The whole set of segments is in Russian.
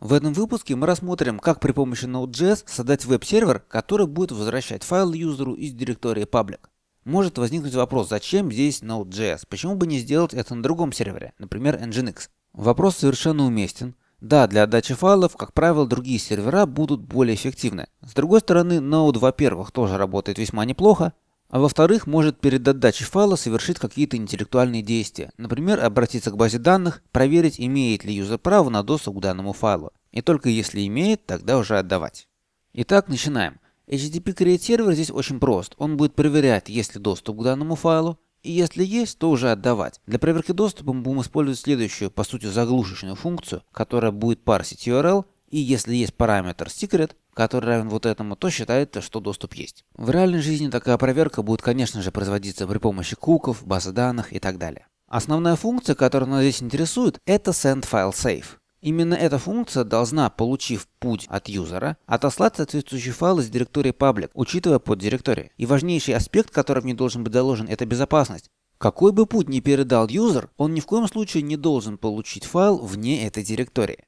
В этом выпуске мы рассмотрим, как при помощи Node.js создать веб-сервер, который будет возвращать файл юзеру из директории public. Может возникнуть вопрос, зачем здесь Node.js, почему бы не сделать это на другом сервере, например Nginx. Вопрос совершенно уместен. Да, для отдачи файлов, как правило, другие сервера будут более эффективны. С другой стороны, Node, во-первых, тоже работает весьма неплохо, а во-вторых, может перед отдачей файла совершить какие-то интеллектуальные действия. Например, обратиться к базе данных, проверить, имеет ли юзер право на доступ к данному файлу. И только если имеет, тогда уже отдавать. Итак, начинаем. HTTP Create Server здесь очень прост. Он будет проверять, есть ли доступ к данному файлу, и если есть, то уже отдавать. Для проверки доступа мы будем использовать следующую, по сути, заглушечную функцию, которая будет парсить URL, и если есть параметр secret, который равен вот этому, то считает, что доступ есть. В реальной жизни такая проверка будет, конечно же, производиться при помощи куков, базы данных и так далее. Основная функция, которая нас здесь интересует, это send file save. Именно эта функция должна, получив путь от юзера, отослать соответствующий файл из директории public, учитывая поддиректории. И важнейший аспект, который в ней должен быть заложен, это безопасность. Какой бы путь ни передал юзер, он ни в коем случае не должен получить файл вне этой директории.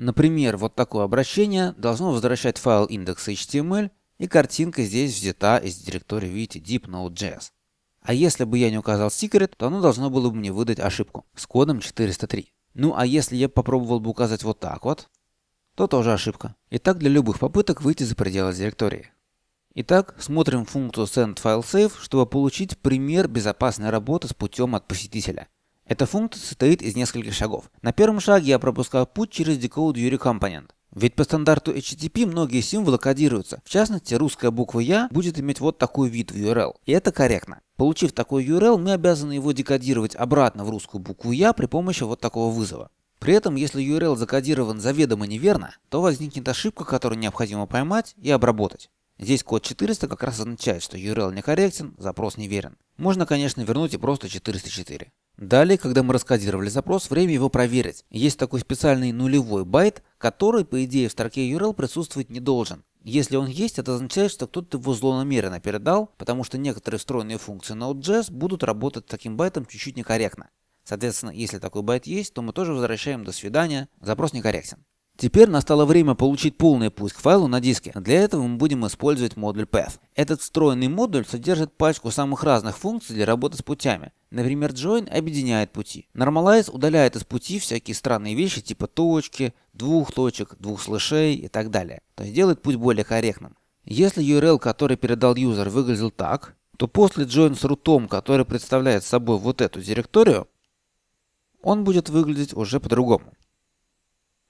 Например, вот такое обращение должно возвращать файл index.html и картинка здесь взята из директории, видите, deep.node.js. А если бы я не указал secret, то оно должно было бы мне выдать ошибку с кодом 403. Ну а если я попробовал бы указать вот так вот, то тоже ошибка. И так для любых попыток выйти за пределы директории. Итак, смотрим функцию send чтобы получить пример безопасной работы с путем от посетителя – эта функция состоит из нескольких шагов. На первом шаге я пропускаю путь через Decode URI Component. Ведь по стандарту HTTP многие символы кодируются. В частности, русская буква «Я» будет иметь вот такой вид в URL. И это корректно. Получив такой URL, мы обязаны его декодировать обратно в русскую букву «Я» при помощи вот такого вызова. При этом, если URL закодирован заведомо неверно, то возникнет ошибка, которую необходимо поймать и обработать. Здесь код 400 как раз означает, что URL некорректен, запрос неверен. Можно, конечно, вернуть и просто 404. Далее, когда мы раскодировали запрос, время его проверить. Есть такой специальный нулевой байт, который, по идее, в строке URL присутствовать не должен. Если он есть, это означает, что кто-то его злонамеренно передал, потому что некоторые встроенные функции Node.js будут работать таким байтом чуть-чуть некорректно. Соответственно, если такой байт есть, то мы тоже возвращаем «до свидания», запрос некорректен. Теперь настало время получить полный путь к файлу на диске. Для этого мы будем использовать модуль path. Этот встроенный модуль содержит пачку самых разных функций для работы с путями. Например, join объединяет пути. Normalize удаляет из пути всякие странные вещи типа точки, двух точек, двух слышей и так далее. То есть делает путь более корректным. Если URL, который передал юзер, выглядел так, то после join с рутом, который представляет собой вот эту директорию, он будет выглядеть уже по-другому.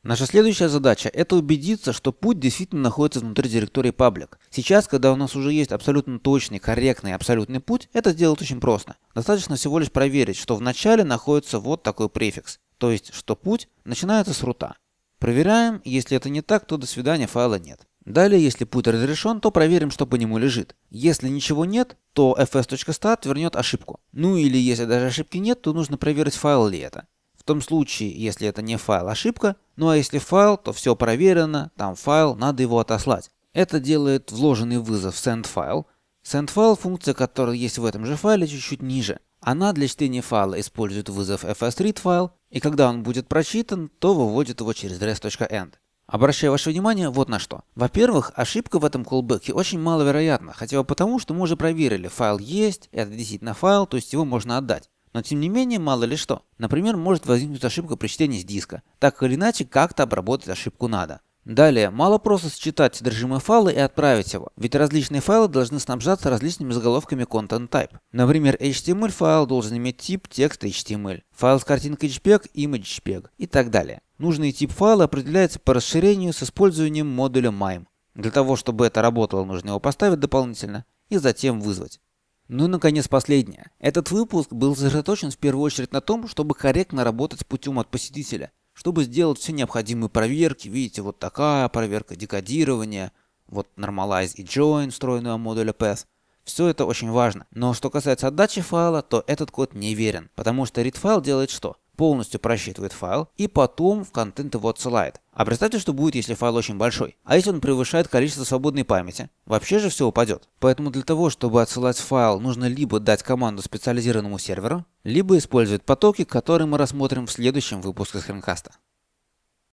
Наша следующая задача – это убедиться, что путь действительно находится внутри директории public. Сейчас, когда у нас уже есть абсолютно точный, корректный, абсолютный путь, это сделать очень просто. Достаточно всего лишь проверить, что в начале находится вот такой префикс, то есть, что путь начинается с рута. Проверяем, если это не так, то до свидания, файла нет. Далее, если путь разрешен, то проверим, что по нему лежит. Если ничего нет, то fs.stat вернет ошибку. Ну или если даже ошибки нет, то нужно проверить файл ли это том случае, если это не файл ошибка, ну а если файл, то все проверено, там файл, надо его отослать. Это делает вложенный вызов sendFile. SendFile – функция, которая есть в этом же файле чуть-чуть ниже. Она для чтения файла использует вызов fsreadFile, и когда он будет прочитан, то выводит его через rest.end. Обращаю ваше внимание вот на что. Во-первых, ошибка в этом callback очень маловероятна, хотя бы потому, что мы уже проверили, файл есть, это действительно файл, то есть его можно отдать. Но тем не менее, мало ли что. Например, может возникнуть ошибка при чтении с диска. Так или иначе, как-то обработать ошибку надо. Далее, мало просто считать содержимое файла и отправить его, ведь различные файлы должны снабжаться различными заголовками Content Type. Например, HTML файл должен иметь тип текст HTML, файл с картинкой JPEG, image JPEG и так далее. Нужный тип файла определяется по расширению с использованием модуля MIME. Для того, чтобы это работало, нужно его поставить дополнительно и затем вызвать. Ну и наконец последнее. Этот выпуск был сосредоточен в первую очередь на том, чтобы корректно работать с путем от посетителя, чтобы сделать все необходимые проверки, видите, вот такая проверка, декодирования, вот Normalize и Join встроенного модуля Path. Все это очень важно. Но что касается отдачи файла, то этот код не верен, потому что read файл делает что? полностью просчитывает файл и потом в контент его отсылает. А представьте, что будет, если файл очень большой. А если он превышает количество свободной памяти? Вообще же все упадет. Поэтому для того, чтобы отсылать файл, нужно либо дать команду специализированному серверу, либо использовать потоки, которые мы рассмотрим в следующем выпуске Screencast.